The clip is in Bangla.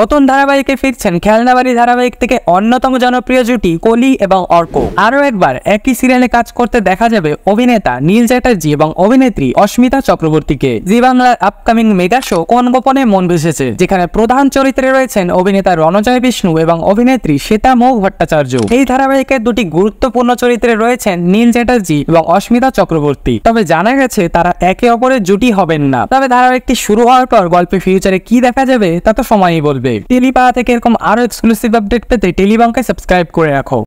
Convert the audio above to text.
নতুন ধারাবাহিকে ফিরছেন খেলনাবাড়ি ধারাবাহিক থেকে অন্যতম জনপ্রিয় জুটি কলি এবং অর্ক আরও একবার একই সিরিয়ালে কাজ করতে দেখা যাবে অভিনেতা নীল চ্যাটার্জি এবং অভিনেত্রী অস্মিতা চক্রবর্তীকে জি বাংলার আপকামিং মেগা শো কোন গোপনে মন ভেসেছে যেখানে প্রধান চরিত্রে রয়েছেন অভিনেতা রণজয় বিষ্ণু এবং অভিনেত্রী শ্বেতা মৌ ভট্টাচার্য এই ধারাবাহিকের দুটি গুরুত্বপূর্ণ চরিত্রে রয়েছেন নীল চ্যাটার্জি এবং অস্মিতা চক্রবর্তী তবে জানা গেছে তারা একে অপরের জুটি হবেন না তবে ধারাবাহিকটি শুরু হওয়ার পর গল্পে ফিউচারে কি দেখা যাবে তা তো সময়ই বলবে চলবে টেলিপাড়া থেকে এরকম আরও এক্সক্লুসিভ আপডেট পেতে টেলিবাংকে সাবস্ক্রাইব করে রাখো